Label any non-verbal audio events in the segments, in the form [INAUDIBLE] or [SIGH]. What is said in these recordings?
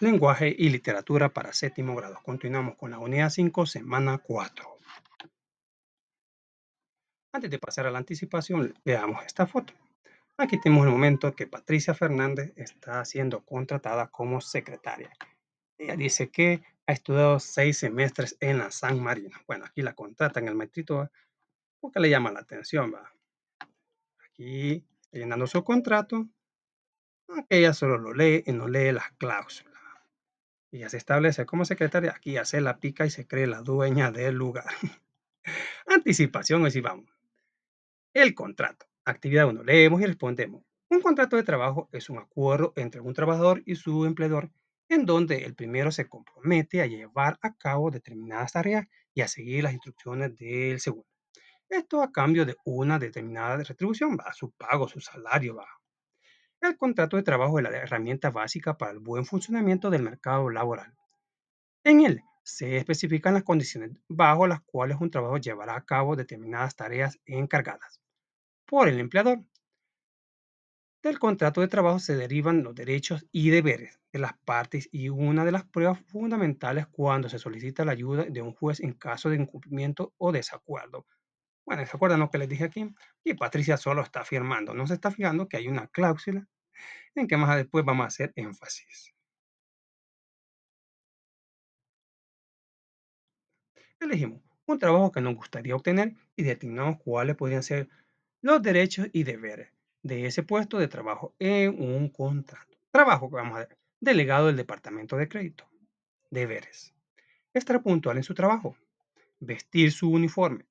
lenguaje y literatura para séptimo grado. Continuamos con la unidad 5, semana 4. Antes de pasar a la anticipación, veamos esta foto. Aquí tenemos el momento que Patricia Fernández está siendo contratada como secretaria. Ella dice que ha estudiado seis semestres en la San Marino. Bueno, aquí la contratan el maestrito porque le llama la atención. Aquí llenando su contrato, ella solo lo lee y no lee las cláusulas. Ella se establece como secretaria, aquí hace se la pica y se cree la dueña del lugar. [LAUGHS] Anticipación, hoy sí vamos. El contrato. Actividad 1. Leemos y respondemos. Un contrato de trabajo es un acuerdo entre un trabajador y su empleador en donde el primero se compromete a llevar a cabo determinadas tareas y a seguir las instrucciones del segundo. Esto a cambio de una determinada retribución, va a su pago, su salario, va el contrato de trabajo es la herramienta básica para el buen funcionamiento del mercado laboral. En él se especifican las condiciones bajo las cuales un trabajo llevará a cabo determinadas tareas encargadas por el empleador. Del contrato de trabajo se derivan los derechos y deberes de las partes y una de las pruebas fundamentales cuando se solicita la ayuda de un juez en caso de incumplimiento o desacuerdo. Bueno, ¿se acuerdan lo que les dije aquí? Y Patricia solo está firmando. no se está fijando que hay una cláusula en que más después vamos a hacer énfasis. Elegimos un trabajo que nos gustaría obtener y determinamos cuáles podrían ser los derechos y deberes de ese puesto de trabajo en un contrato. Trabajo que vamos a ver, delegado del Departamento de Crédito. Deberes. Estar puntual en su trabajo. Vestir su uniforme.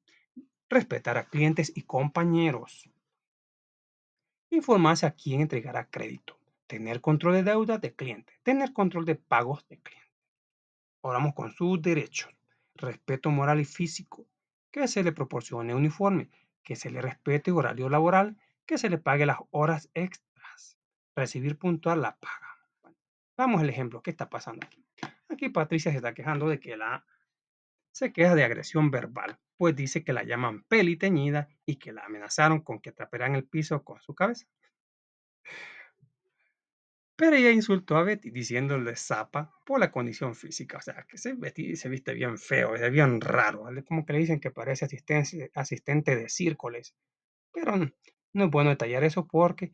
Respetar a clientes y compañeros informarse a quién entregará crédito, tener control de deudas de cliente, tener control de pagos de cliente. Oramos con sus derechos, respeto moral y físico, que se le proporcione uniforme, que se le respete horario laboral, que se le pague las horas extras, recibir puntual la paga. vamos al ejemplo, ¿qué está pasando aquí? Aquí Patricia se está quejando de que la se queja de agresión verbal pues dice que la llaman peli teñida y que la amenazaron con que atraparan el piso con su cabeza. Pero ella insultó a Betty diciéndole zapa por la condición física. O sea, que se, Betty se viste bien feo, es bien raro. Como que le dicen que parece asistente, de círculos. Pero no es bueno detallar eso porque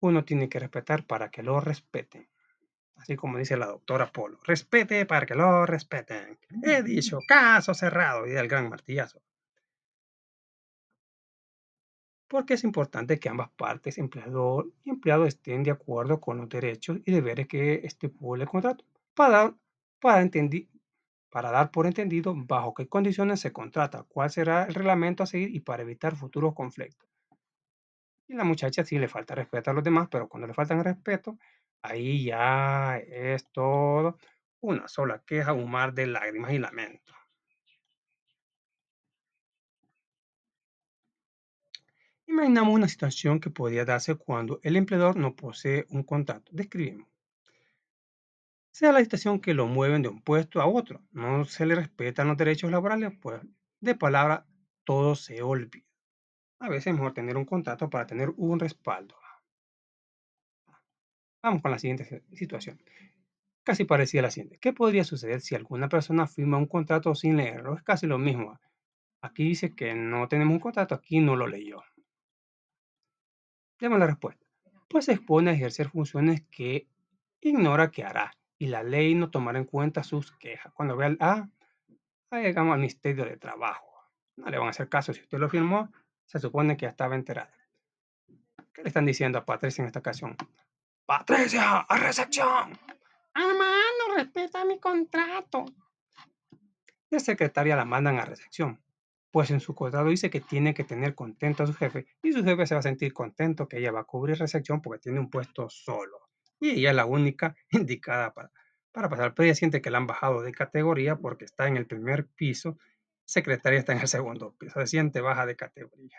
uno tiene que respetar para que lo respeten así como dice la doctora Polo. Respete para que lo respeten. He mm, mm. dicho, caso cerrado, y del gran martillazo. Porque es importante que ambas partes, empleador y empleado, estén de acuerdo con los derechos y deberes que estipula el contrato, para, para dar por entendido bajo qué condiciones se contrata, cuál será el reglamento a seguir y para evitar futuros conflictos. Y la muchacha sí le falta respeto a los demás, pero cuando le faltan respeto, Ahí ya es todo una sola queja, un mar de lágrimas y lamentos. Imaginamos una situación que podría darse cuando el empleador no posee un contrato. Describimos. Sea la situación que lo mueven de un puesto a otro, no se le respetan los derechos laborales, pues de palabra todo se olvida. A veces es mejor tener un contrato para tener un respaldo. Vamos con la siguiente situación, casi parecida la siguiente. ¿Qué podría suceder si alguna persona firma un contrato sin leerlo? Es casi lo mismo. Aquí dice que no tenemos un contrato, aquí no lo leyó. Demos la respuesta. Pues se expone a ejercer funciones que ignora que hará y la ley no tomará en cuenta sus quejas. Cuando vea el A, ah, ahí llegamos al Ministerio de Trabajo. No le van a hacer caso. Si usted lo firmó, se supone que ya estaba enterada. ¿Qué le están diciendo a Patricia en esta ocasión? Patricia, a recepción. Armando, respeta mi contrato. La secretaria la mandan a recepción, pues en su contrato dice que tiene que tener contento a su jefe y su jefe se va a sentir contento que ella va a cubrir recepción porque tiene un puesto solo. Y ella es la única [LAUGHS] indicada para, para pasar. Pero ella siente que la han bajado de categoría porque está en el primer piso, secretaria está en el segundo piso, se siente baja de categoría.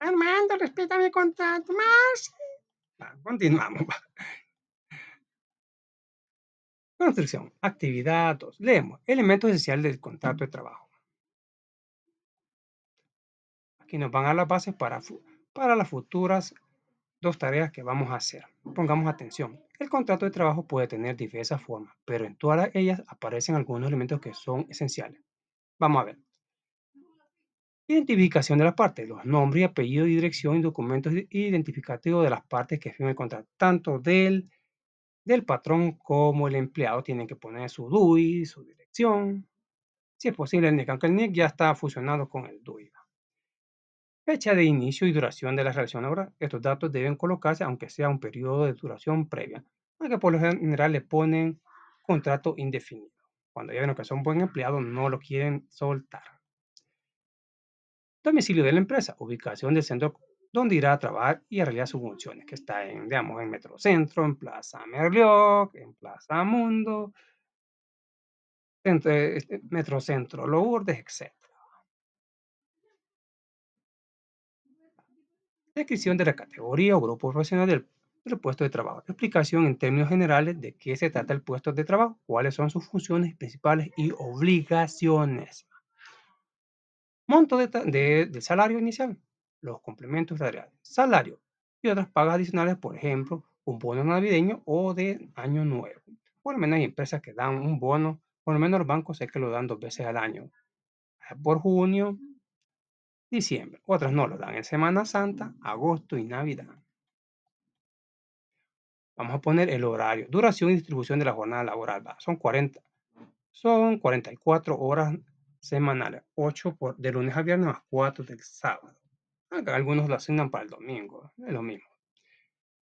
Armando, respeta mi contrato. Marcia, Continuamos. [LAUGHS] Construcción, actividad 2. Leemos, elementos esenciales del contrato de trabajo. Aquí nos van a dar las bases para, para las futuras dos tareas que vamos a hacer. Pongamos atención. El contrato de trabajo puede tener diversas formas, pero en todas ellas aparecen algunos elementos que son esenciales. Vamos a ver. Identificación de las partes, los nombres y apellidos y dirección y documentos identificativos de las partes que firman el contrato, tanto del, patrón como el empleado. Tienen que poner su DUI, su dirección, si es posible el NIC, aunque el NIC ya está fusionado con el DUI. Fecha de inicio y duración de la relación laboral. Estos datos deben colocarse aunque sea un periodo de duración previa, aunque por lo general le ponen contrato indefinido. Cuando ya ven que son buen empleado, no lo quieren soltar domicilio de la empresa, ubicación del centro donde irá a trabajar y a realizar sus funciones, que está en, digamos, en Metrocentro, en Plaza Merlioc, en Plaza Mundo, Metrocentro este, Lourdes, etc. Descripción de la categoría o grupo profesional del puesto de trabajo. Explicación en términos generales de qué se trata el puesto de trabajo, cuáles son sus funciones principales y obligaciones monto del salario inicial, los complementos salariales, salario y otras pagas adicionales, por ejemplo, un bono navideño o de año nuevo. Por lo menos hay empresas que dan un bono, por lo menos los bancos sé que lo dan dos veces al año, ah, por junio, diciembre. Otras no lo dan en Semana Santa, agosto y Navidad. Vamos a poner el horario, duración y distribución de la jornada laboral. Son 40, son 44 horas semanales, 8 por, de lunes a viernes más 4 del sábado. Acá algunos lo asignan para el domingo, es lo mismo.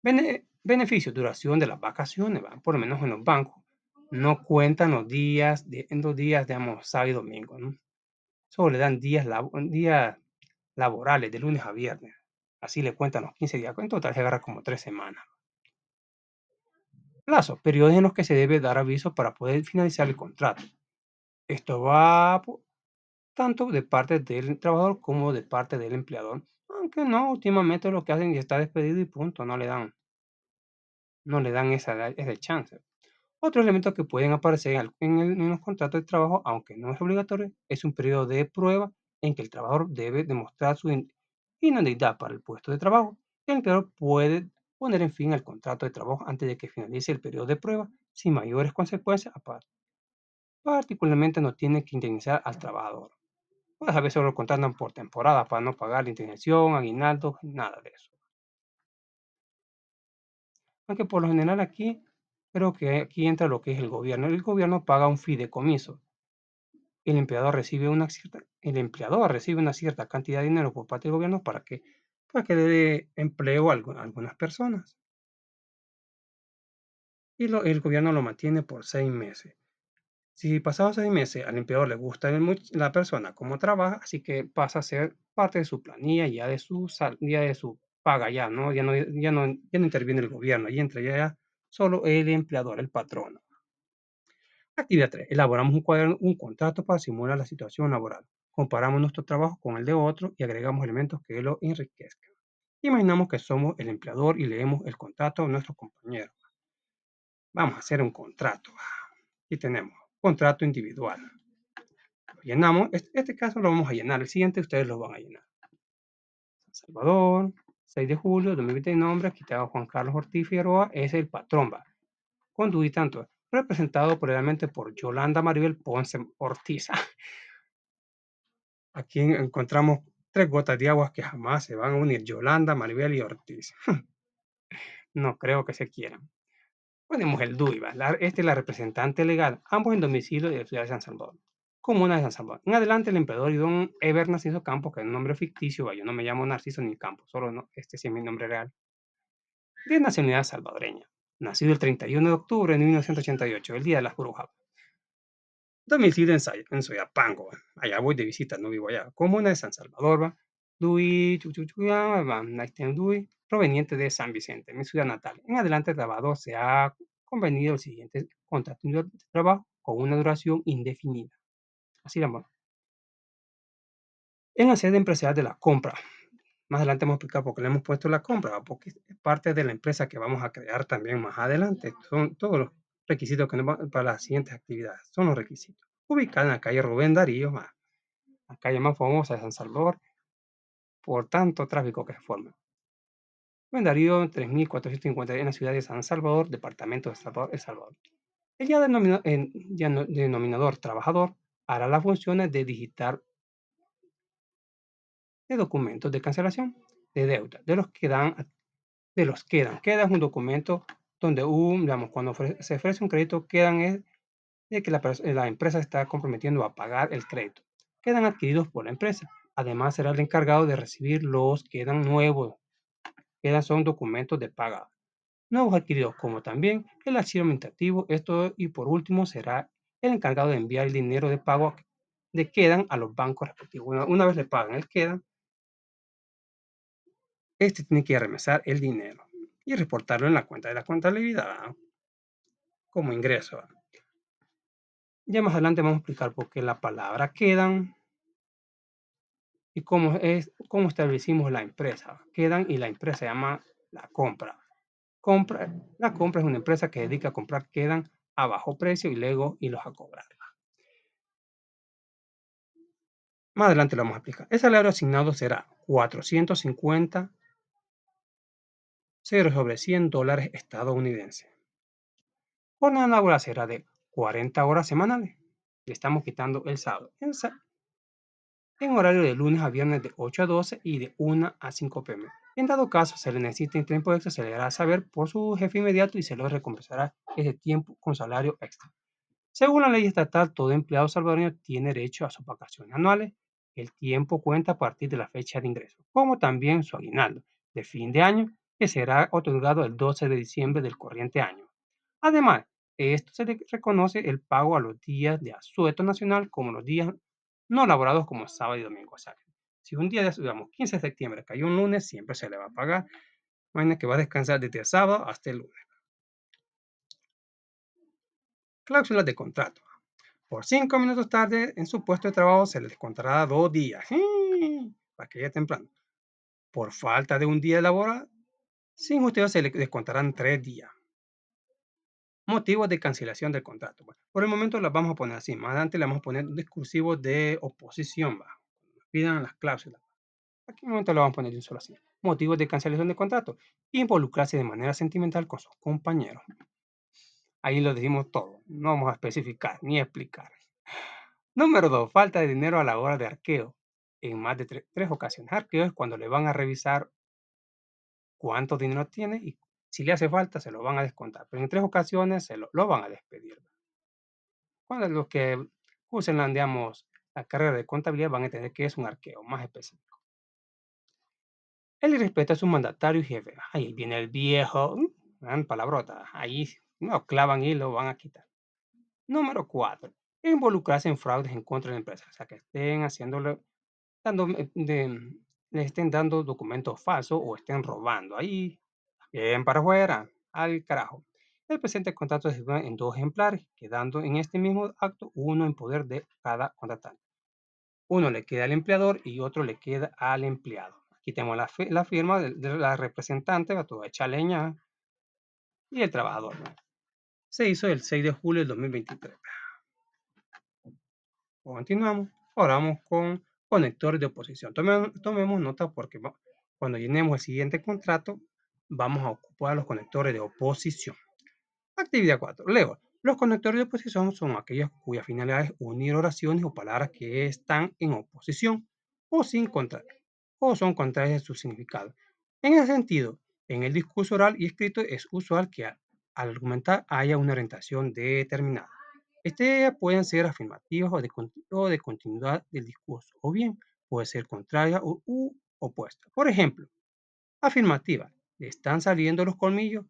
Beneficios, beneficio, duración de las vacaciones, por lo menos en los bancos. No cuentan los días, en los días, digamos, sábado y domingo. Solo le dan días, laborales, de lunes a viernes. Así le cuentan los 15 días. En total se agarra como 3 semanas. Plazos, periodos en los que se debe dar aviso para poder finalizar el contrato. Esto va tanto de parte del trabajador como de parte del empleador. Aunque no, últimamente lo que hacen es estar despedido y punto, no le dan. No le dan esa, ese chance. Otro elemento que pueden aparecer en, los contratos de trabajo, aunque no es obligatorio, es un periodo de prueba en que el trabajador debe demostrar su inundidad para el puesto de trabajo. El empleador puede poner en fin al contrato de trabajo antes de que finalice el periodo de prueba sin mayores consecuencias aparte. Particularmente no tiene que indemnizar al trabajador pues a veces lo contratan por temporada para no pagar la intención aguinaldo, nada de eso. Aunque por lo general aquí, creo que aquí entra lo que es el gobierno. El gobierno paga un fideicomiso. El empleador recibe una cierta, el empleador recibe una cierta cantidad de dinero por parte del gobierno para que, para que le dé empleo a algunas personas. Y el gobierno lo mantiene por seis meses. Si pasados seis meses al empleador le gusta la persona como trabaja, así que pasa a ser parte de su planilla, ya de su, de su paga, ya no, ya no, ya no, interviene el gobierno, y entra ya solo el empleador, el patrono. Actividad 3. Elaboramos un cuaderno, un contrato para simular la situación laboral. Comparamos nuestro trabajo con el de otro y agregamos elementos que lo enriquezcan. Imaginamos que somos el empleador y leemos el contrato a nuestro compañero. Vamos a hacer un contrato. Y tenemos contrato individual. Lo llenamos. Este, este, caso lo vamos a llenar. El siguiente ustedes lo van a llenar. San Salvador, 6 de julio, 2020 de nombre, quitado Juan Carlos Ortiz Figueroa, es el patrón, va. Conduí tanto, representado previamente por Yolanda Maribel Ponce Ortiz. Ah. Aquí encontramos tres gotas de agua que jamás se van a unir, Yolanda, Maribel y Ortiz. [LAUGHS] No creo que se quieran. Ponemos el DUI, este es la representante legal, ambos en domicilio de la ciudad de San Salvador, comuna de San Salvador. En adelante, el emperador y don Eber Narciso Campos, que es un nombre ficticio, yo no me llamo Narciso ni Campos, solo este es mi nombre real, de nacionalidad salvadoreña, nacido el 31 de octubre de 1988, el día de las brujas. Domicilio en, en Soyapango, allá voy de visita, no vivo allá, comuna de San Salvador, va. Dui, ya, va, Dui, proveniente de San Vicente, mi ciudad natal. En adelante, grabado se ha convenido el siguiente contrato de trabajo con una duración indefinida. Así la mano. En la sede empresarial de la compra. Más adelante vamos a explicar por qué le hemos puesto la compra, porque es parte de la empresa que vamos a crear también más adelante. Son todos los requisitos que para las siguientes actividades. Son los requisitos. Ubicada en la calle Rubén Darío, la calle más famosa de San Salvador, por tanto tráfico que se forma. Comendario 3450 en la ciudad de San Salvador, departamento de Salvador, El Salvador. El ya, denominador, trabajador hará las funciones de digitar de documentos de cancelación de deuda, de los que dan, de los quedan. Queda un documento donde, un, digamos, cuando se ofrece un crédito, quedan es de que la, la, empresa está comprometiendo a pagar el crédito. Quedan adquiridos por la empresa. Además, será el encargado de recibir los que dan nuevos Quedan son documentos de paga. Nuevos adquiridos, como también el asilo administrativo. Esto y por último será el encargado de enviar el dinero de pago de quedan a los bancos respectivos. Una, vez le pagan el quedan, este tiene que arremesar el dinero y reportarlo en la cuenta de la contabilidad como ingreso. Ya más adelante vamos a explicar por qué la palabra quedan y cómo, es, cómo establecimos la empresa. Quedan y la empresa se llama la compra. compra. La compra es una empresa que dedica a comprar quedan a bajo precio y luego y los a cobrar Más adelante lo vamos a explicar. El salario asignado será 450 0 sobre 100 dólares estadounidenses. Jornada laboral será de 40 horas semanales. Le estamos quitando el sábado en horario de lunes a viernes de 8 a 12 y de 1 a 5 pm. En dado caso, se le necesita un tiempo extra, se le hará saber por su jefe inmediato y se le recompensará ese tiempo con salario extra. Según la ley estatal, todo empleado salvadoreño tiene derecho a sus vacaciones anuales. El tiempo cuenta a partir de la fecha de ingreso, como también su aguinaldo de fin de año, que será otorgado el 12 de diciembre del corriente año. Además, esto se le reconoce el pago a los días de asueto nacional como los días no laborados como sábado y domingo. O si un día, digamos, 15 de septiembre cayó un lunes, siempre se le va a pagar. Imagina que va a descansar desde el sábado hasta el lunes. Cláusulas de contrato. Por cinco minutos tarde en su puesto de trabajo se le descontará dos días. ¡eh! Para que llegue temprano. Por falta de un día de labor, sin justicia se le descontarán tres días motivos de cancelación del contrato. Pues. por el momento las vamos a poner así. Más adelante le vamos a poner un discursivo de oposición. Pidan las cláusulas. Aquí en el momento lo vamos a poner de un solo así. Motivos de cancelación de contrato. Involucrarse de manera sentimental con sus compañeros. Ahí lo decimos todo. No vamos a especificar ni explicar. Número 2. Falta de dinero a la hora de arqueo. En más de tres ocasiones. Arqueo es cuando le van a revisar cuánto dinero tiene y si le hace falta, se lo van a descontar. Pero en tres ocasiones se lo, lo van a despedir. Cuando los que usen, la, la carrera de contabilidad van a entender que es un arqueo más específico. El irrespeto a su mandatario y jefe. Ahí viene el viejo, mm, palabrota. Ahí no clavan y lo van a quitar. Número cuatro. Involucrarse en fraudes en contra de la empresa. O sea, que estén haciéndole, dando, eh, le estén dando documentos falsos o estén robando. Ahí Bien para afuera, al carajo. El presente contrato se firma en dos ejemplares, quedando en este mismo acto uno en poder de cada contratante. Uno le queda al empleador y otro le queda al empleado. Aquí tenemos la, firma de, la representante, va toda hecha leña, y el trabajador. Se hizo el 6 de julio del 2023. Continuamos. Ahora vamos con conectores de oposición. Tomemos, tomemos nota porque cuando llenemos el siguiente contrato, vamos a ocupar los conectores de oposición. Actividad 4. Leo. Los conectores de oposición son aquellos cuya finalidad es unir oraciones o palabras que están en oposición o sin contrario, o son contrarias a su significado. En ese sentido, en el discurso oral y escrito es usual que al argumentar haya una orientación determinada. Estas pueden ser afirmativas o de, de, continuidad del discurso, o bien puede ser contraria u, u opuesta. Por ejemplo, afirmativa le están saliendo los colmillos,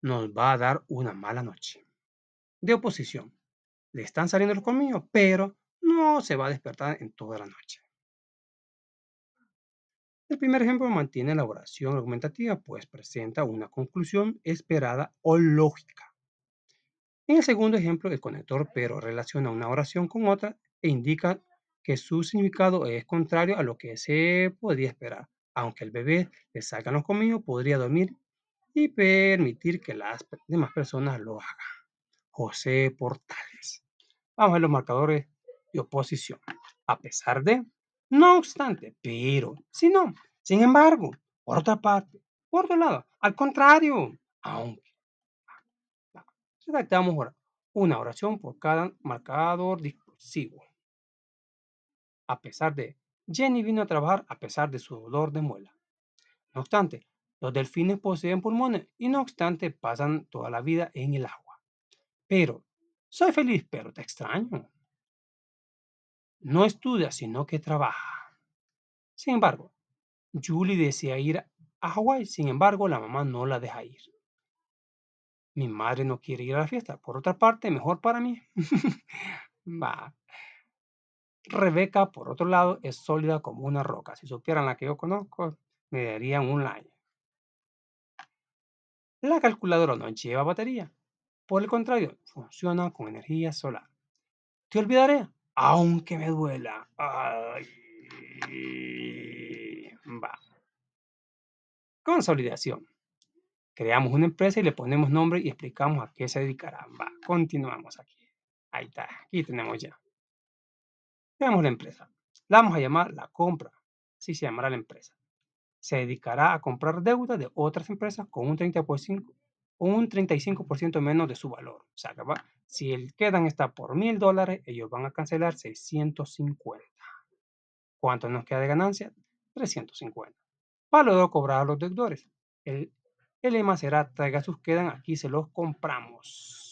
nos va a dar una mala noche. De oposición, le están saliendo los colmillos, pero no se va a despertar en toda la noche. El primer ejemplo mantiene la oración argumentativa, pues presenta una conclusión esperada o lógica. En el segundo ejemplo, el conector pero relaciona una oración con otra e indica que su significado es contrario a lo que se podía esperar aunque el bebé le salga los comidos podría dormir y permitir que las demás personas lo hagan. José Portales. Vamos a los marcadores de oposición. A pesar de, no obstante, pero, si no, sin embargo, por otra parte, por otro lado, al contrario, aunque. Ah, redactamos ahora una oración por cada marcador discursivo. A pesar de, Jenny vino a trabajar a pesar de su dolor de muela. No obstante, los delfines poseen pulmones y no obstante pasan toda la vida en el agua. Pero, soy feliz, pero te extraño. No estudia, sino que trabaja. Sin embargo, Julie desea ir a Hawái, sin embargo, la mamá no la deja ir. Mi madre no quiere ir a la fiesta. Por otra parte, mejor para mí. [LAUGHS] Va. Rebeca, por otro lado, es sólida como una roca. Si supieran la que yo conozco, me darían un like. La calculadora no lleva batería. Por el contrario, funciona con energía solar. Te olvidaré, aunque me duela. Ay, va. Consolidación. Creamos una empresa y le ponemos nombre y explicamos a qué se dedicará. Va, continuamos aquí. Ahí está, aquí tenemos ya. Veamos la empresa. La vamos a llamar la compra. Así se llamará la empresa. Se dedicará a comprar deuda de otras empresas con un 30%, un 35% menos de su valor. O sea, si el quedan está por mil dólares, ellos van a cancelar 650. ¿Cuánto nos queda de ganancia? 350. Para luego cobrar a los deudores. El, el lema será, traiga sus quedan, aquí se los compramos.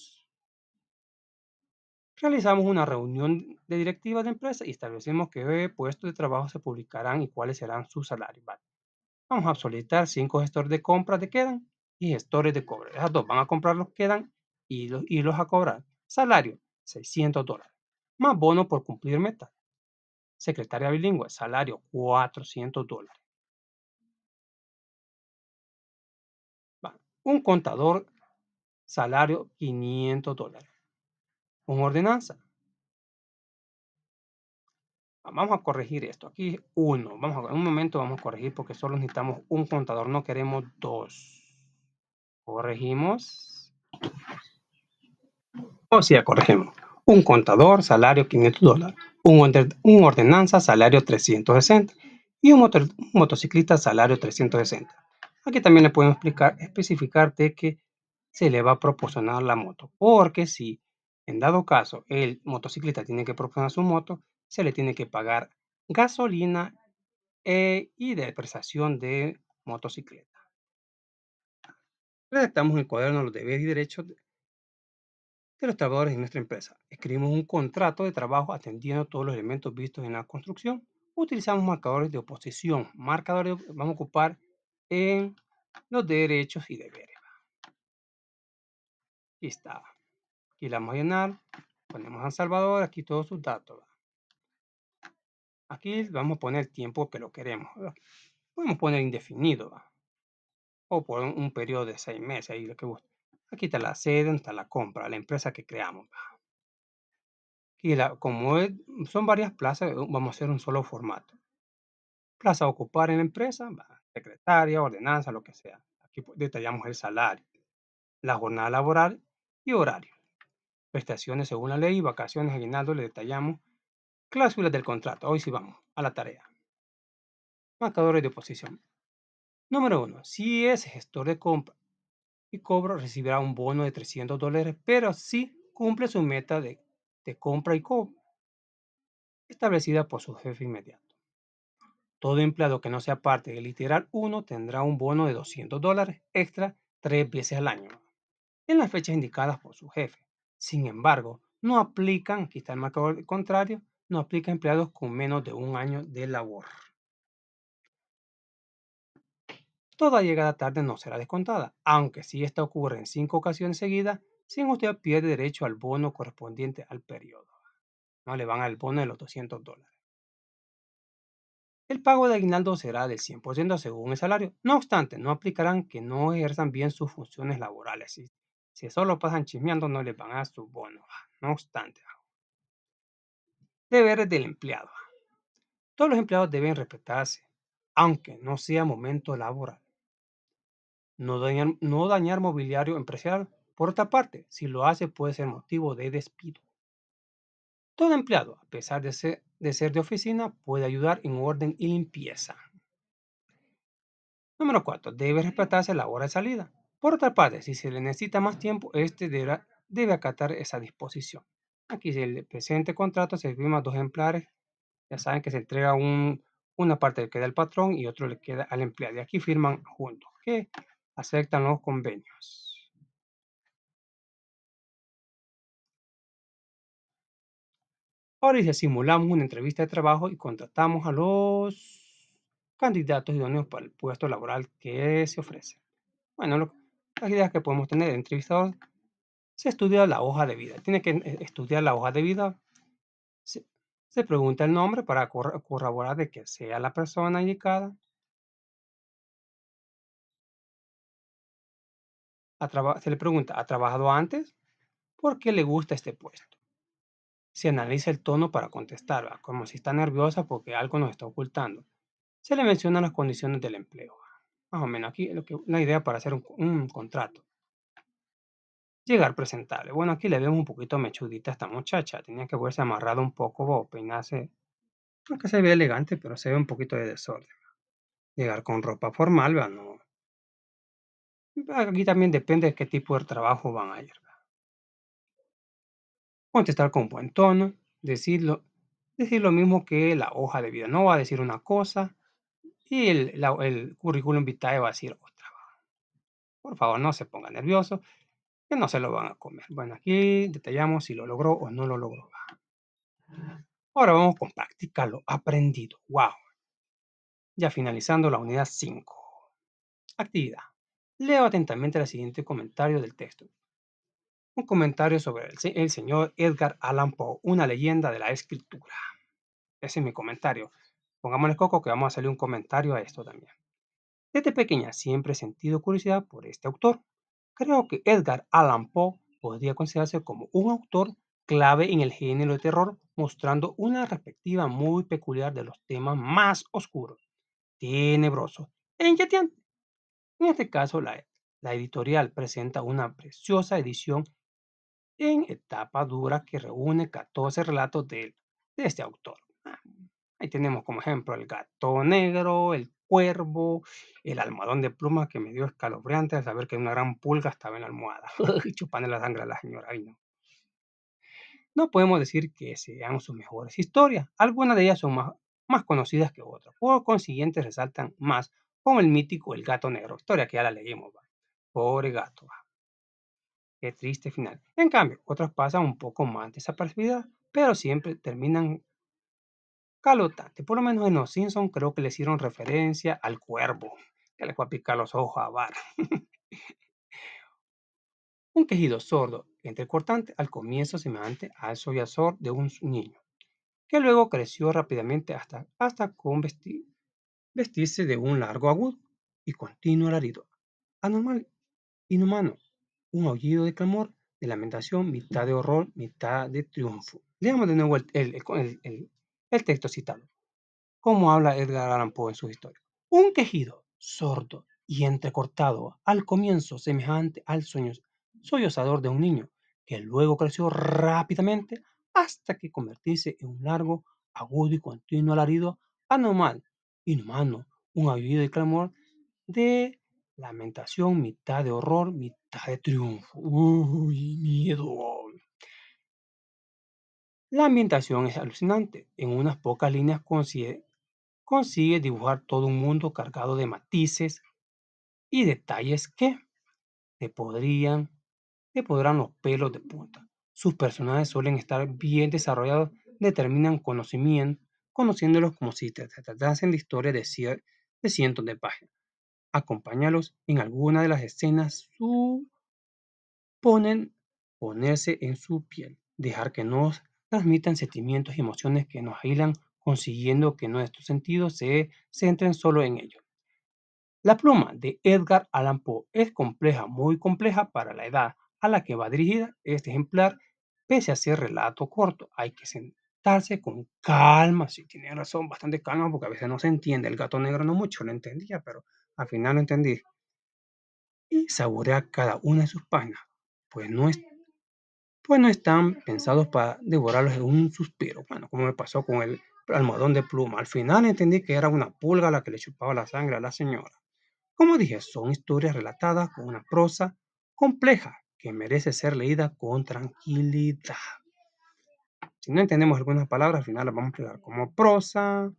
Realizamos una reunión de directiva de empresa y establecemos qué puestos de trabajo se publicarán y cuáles serán sus salarios. Vamos a solicitar cinco gestores de compra de quedan y gestores de cobre. Esas dos van a comprar los quedan y los, a cobrar. Salario, 600 dólares. Más bono por cumplir meta. Secretaria bilingüe, salario, 400 dólares. Un contador, salario, 500 dólares un ordenanza. Ah, vamos a corregir esto. Aquí uno. Vamos a, en un momento vamos a corregir porque solo necesitamos un contador. No queremos dos. Corregimos. O sea, corregimos. Un contador, salario 500 dólares. Un, ordenanza, salario 360. Y un, motociclista, salario 360. Aquí también le podemos explicar, especificar de que se le va a proporcionar la moto. Porque si en dado caso, el motociclista tiene que proporcionar su moto, se le tiene que pagar gasolina eh, y depreciación de motocicleta. Redactamos el cuaderno de los deberes y derechos de los trabajadores de nuestra empresa. Escribimos un contrato de trabajo atendiendo todos los elementos vistos en la construcción. Utilizamos marcadores de oposición. Marcadores vamos a ocupar en los derechos y deberes. Y está. Aquí la vamos a llenar. Ponemos a Salvador, aquí todos sus datos. Aquí vamos a poner el tiempo que lo queremos. Podemos poner indefinido. O por un periodo de seis meses, ahí lo que guste. Aquí está la sede, está la compra, la empresa que creamos. aquí como son varias plazas, eh, vamos a hacer un solo formato. Plaza a ocupar en la empresa, secretaria, ordenanza, lo que sea. Aquí detallamos el salario, la jornada laboral y horario prestaciones según la ley, y vacaciones, aguinaldo, le detallamos, cláusulas del contrato. Hoy sí vamos a la tarea. Marcadores de oposición. Número 1. Si es gestor de compra y cobro, recibirá un bono de 300 dólares, pero si sí cumple su meta de, de compra y cobro establecida por su jefe inmediato. Todo empleado que no sea parte del literal 1 tendrá un bono de 200 dólares extra tres veces al año, en las fechas indicadas por su jefe. Sin embargo, no aplican, aquí está el marcador contrario, no aplica empleados con menos de un año de labor. Toda llegada tarde no será descontada, aunque si esta ocurre en cinco ocasiones seguidas, sin usted pierde derecho al bono correspondiente al periodo. No le van al bono de los 200 dólares. El pago de aguinaldo será del 100% según el salario. No obstante, no aplicarán que no ejerzan bien sus funciones laborales. Si solo pasan chismeando, no les van a su bono. Ah, no obstante, ah. deberes del empleado. Ah. Todos los empleados deben respetarse, aunque no sea momento laboral. No dañar, mobiliario empresarial. Por otra parte, si lo hace puede ser motivo de despido. Todo empleado, a pesar de ser de, ser de oficina, puede ayudar en orden y limpieza. Número 4. Debe respetarse la hora de salida. Por otra parte, si se le necesita más tiempo, este deberá, debe acatar esa disposición. Aquí el presente contrato se firma dos ejemplares. Ya saben que se entrega una parte le queda al patrón y otro le queda al empleado. Y aquí firman juntos, que aceptan los convenios. Ahora si simulamos una entrevista de trabajo y contratamos a los candidatos idóneos para el puesto laboral que se ofrece. Bueno, lo, las ideas que podemos tener de entrevistados, se estudia la hoja de vida. Tiene que eh, estudiar la hoja de vida. Se, pregunta el nombre para corroborar de que sea la persona indicada. se le pregunta, ¿ha trabajado antes? ¿Por qué le gusta este puesto? Se analiza el tono para contestarla, como si está nerviosa porque algo nos está ocultando. Se le mencionan las condiciones del empleo. Más o menos aquí la idea para hacer un, contrato. Llegar presentable. Bueno, aquí le vemos un poquito mechudita a esta muchacha. Tenía que verse amarrado un poco o peinarse. Aunque se ve elegante, pero se ve un poquito de desorden. Llegar con ropa formal, no. Aquí también depende de qué tipo de trabajo van a ir. Contestar con buen tono, decirlo, decir lo mismo que la hoja de vida. No va a decir una cosa y el, currículum vitae va a decir otra. Por favor, no se ponga nervioso, que no se lo van a comer. Bueno, aquí detallamos si lo logró o no lo logró. Ahora vamos con práctica lo aprendido. ¡Wow! Ya finalizando la unidad 5. Actividad. Leo atentamente el siguiente comentario del texto. Un comentario sobre el, el señor Edgar Allan Poe, una leyenda de la escritura. Ese es mi comentario. Pongámosle coco que vamos a hacerle un comentario a esto también. Desde pequeña siempre he sentido curiosidad por este autor. Creo que Edgar Allan Poe podría considerarse como un autor clave en el género de terror, mostrando una perspectiva muy peculiar de los temas más oscuros, tenebrosos e inquietantes. En este caso, la, editorial presenta una preciosa edición en etapa dura que reúne 14 relatos de, de este autor. Ah, Ahí tenemos como ejemplo el gato negro, el cuervo, el almohadón de plumas que me dio escalofriante al saber que una gran pulga estaba en la almohada, [LAUGHS] [LAUGHS] chupando la sangre a la señora. Ay, no. podemos decir que sean sus mejores historias. Algunas de ellas son más, más conocidas que otras. Por consiguiente, resaltan más como el mítico El gato negro, historia que ya la leímos. Pobre gato. Qué triste final. En cambio, otras pasan un poco más desapercibidas, pero siempre terminan Calotante, por lo menos en Los Simpsons creo que le hicieron referencia al cuervo, que le fue a picar los ojos a Bar. [LAUGHS] un quejido sordo, entrecortante, al comienzo semejante al sollozor de un niño, que luego creció rápidamente hasta, hasta con vestirse de un largo agudo y continuo alarido, anormal, inhumano, un aullido de clamor, de lamentación, mitad de horror, mitad de triunfo. Leamos de nuevo el, el texto citado, como habla Edgar Allan Poe en su historia. Un quejido sordo y entrecortado al comienzo semejante al sueño sollozador de un niño, que luego creció rápidamente hasta que convertirse en un largo, agudo y continuo alarido anormal, inhumano, un aullido y clamor de lamentación, mitad de horror, mitad de triunfo. ¡Uy, miedo! La ambientación es alucinante. En unas pocas líneas consigue, dibujar todo un mundo cargado de matices y detalles que te podrían, te podrán los pelos de punta. Sus personajes suelen estar bien desarrollados, determinan conocimiento, conociéndolos como si te tratasen de historias de, de cientos de páginas. Acompáñalos en alguna de las escenas, ponen ponerse en su piel, dejar que nos transmitan sentimientos y emociones que nos ailan, consiguiendo que nuestros sentidos se centren solo en ello. La pluma de Edgar Allan Poe es compleja, muy compleja para la edad a la que va dirigida este ejemplar, pese a ser relato corto. Hay que sentarse con calma, si tiene razón, bastante calma, porque a veces no se entiende. El gato negro no mucho lo entendía, pero al final lo entendí. Y saborea cada una de sus páginas, pues no es pues no están pensados para devorarlos en un suspiro. Bueno, como me pasó con el almohadón de pluma. Al final entendí que era una pulga la que le chupaba la sangre a la señora. Como dije, son historias relatadas con una prosa compleja que merece ser leída con tranquilidad. Si no entendemos algunas palabras, al final las vamos a explicar como prosa,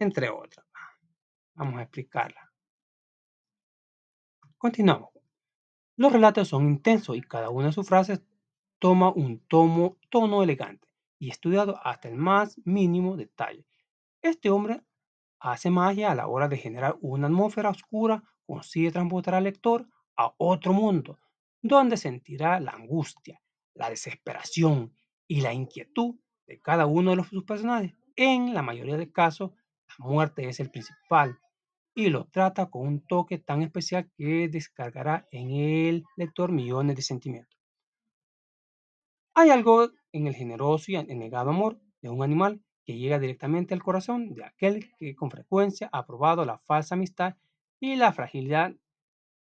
entre otras. Vamos a explicarla. Continuamos. Los relatos son intensos y cada una de sus frases toma un tomo, tono elegante y estudiado hasta el más mínimo detalle. Este hombre hace magia a la hora de generar una atmósfera oscura, consigue transportar al lector a otro mundo, donde sentirá la angustia, la desesperación y la inquietud de cada uno de sus personajes. En la mayoría de casos, la muerte es el principal y lo trata con un toque tan especial que descargará en el lector millones de sentimientos. Hay algo en el generoso y ennegado amor de un animal que llega directamente al corazón de aquel que con frecuencia ha probado la falsa amistad y la fragilidad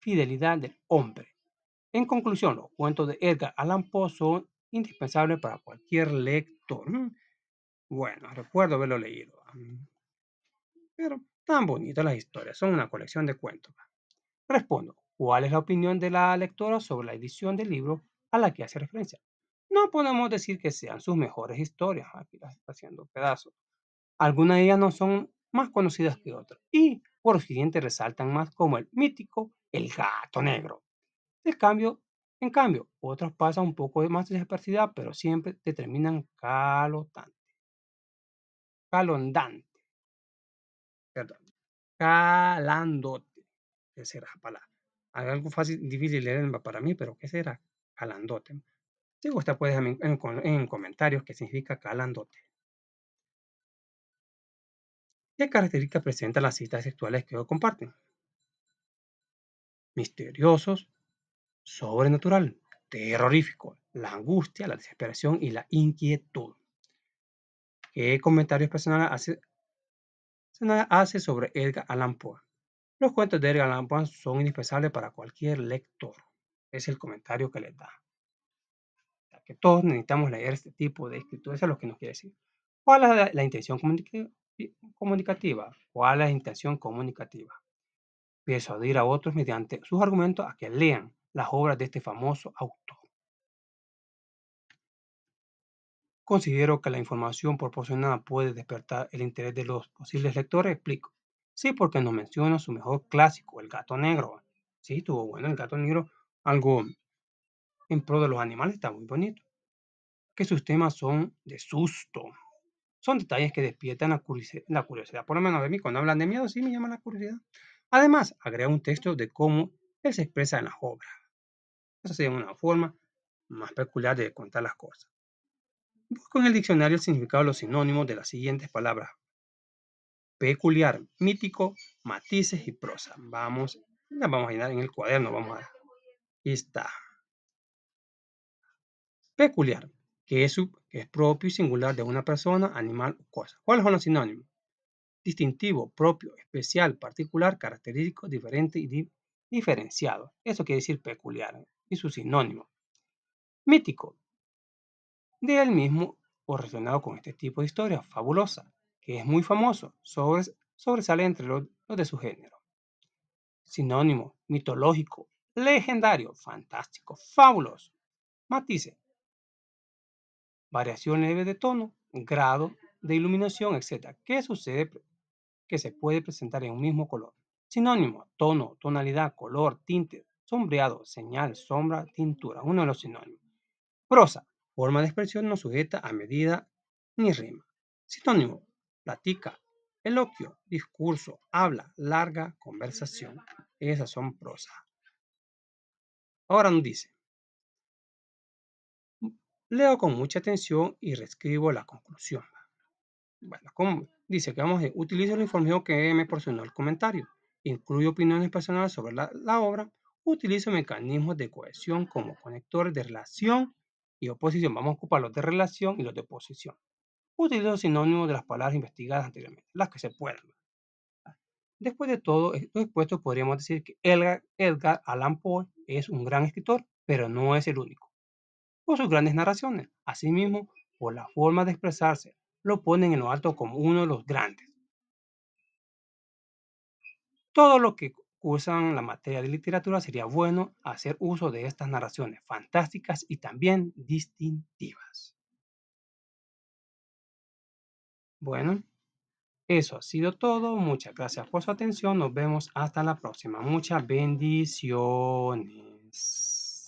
fidelidad del hombre. En conclusión, los cuentos de Edgar Allan Poe son indispensables para cualquier lector. Mm, bueno, recuerdo haberlo leído. Pero tan bonitas las historias, son una colección de cuentos. Respondo, ¿cuál es la opinión de la lectora sobre la edición del libro a la que hace referencia? no podemos decir que sean sus mejores historias. Aquí las está haciendo pedazos. Algunas de ellas no son más conocidas que otras y por siguiente resaltan más como el mítico El Gato Negro. En cambio, en cambio, otras pasan un poco más desapercibida, pero siempre determinan terminan calotante. Calondante. Perdón. Calandote. ¿Qué será la palabra? algo fácil, difícil de leer para mí, pero ¿qué será? Calandote. Si gusta, puedes en, en, comentarios qué significa calandote. ¿Qué características presentan las citas sexuales que hoy comparten? Misteriosos, sobrenatural, terrorífico, la angustia, la desesperación y la inquietud. ¿Qué comentarios personales hace, hace sobre Edgar Allan Poe? Los cuentos de Edgar Allan Poe son indispensables para cualquier lector. Es el comentario que les da que todos necesitamos leer este tipo de escritura, eso es lo que nos quiere decir. ¿Cuál es la, intención comunicativa? ¿Cuál es la intención comunicativa? Persuadir a otros mediante sus argumentos a que lean las obras de este famoso autor. Considero que la información proporcionada puede despertar el interés de los posibles lectores, explico. Sí, porque nos menciona su mejor clásico, El Gato Negro. Sí, estuvo bueno El Gato Negro, Algún en pro de los animales está muy bonito. Que sus temas son de susto. Son detalles que despiertan la curiosidad, Por lo menos de mí, cuando hablan de miedo, sí me llama la curiosidad. Además, agrega un texto de cómo él se expresa en las obras. Esa sería una forma más peculiar de contar las cosas. Busco en el diccionario el significado de los sinónimos de las siguientes palabras. Peculiar, mítico, matices y prosa. Vamos, las vamos a llenar en el cuaderno, vamos a... está peculiar, que es, propio y singular de una persona, animal o cosa. ¿Cuáles son los sinónimos? Distintivo, propio, especial, particular, característico, diferente y diferenciado. Eso quiere decir peculiar y su sinónimo. Mítico, de él mismo o relacionado con este tipo de historia, fabulosa, que es muy famoso, sobresale entre los, de su género. Sinónimo, mitológico, legendario, fantástico, fabuloso. Matices variación leve de tono, grado de iluminación, etc. ¿Qué sucede? Que se puede presentar en un mismo color. Sinónimo, tono, tonalidad, color, tinte, sombreado, señal, sombra, tintura, uno de los sinónimos. Prosa, forma de expresión no sujeta a medida ni rima. Sinónimo, platica, eloquio, discurso, habla, larga, conversación. Esas son prosas. Ahora nos dice, Leo con mucha atención y reescribo la conclusión. Bueno, como dice que vamos a eh, utilizar la información que me proporcionó el comentario, incluyo opiniones personales sobre la, obra, utilizo mecanismos de cohesión como conectores de relación y oposición. Vamos a ocupar los de relación y los de oposición. Utilizo sinónimos de las palabras investigadas anteriormente, las que se puedan. Después de todo esto podríamos decir que Edgar Allan Poe es un gran escritor, pero no es el único por sus grandes narraciones. Asimismo, por la forma de expresarse, lo ponen en lo alto como uno de los grandes. Todo lo que usan la materia de literatura sería bueno hacer uso de estas narraciones fantásticas y también distintivas. Bueno, eso ha sido todo. Muchas gracias por su atención. Nos vemos hasta la próxima. Muchas bendiciones.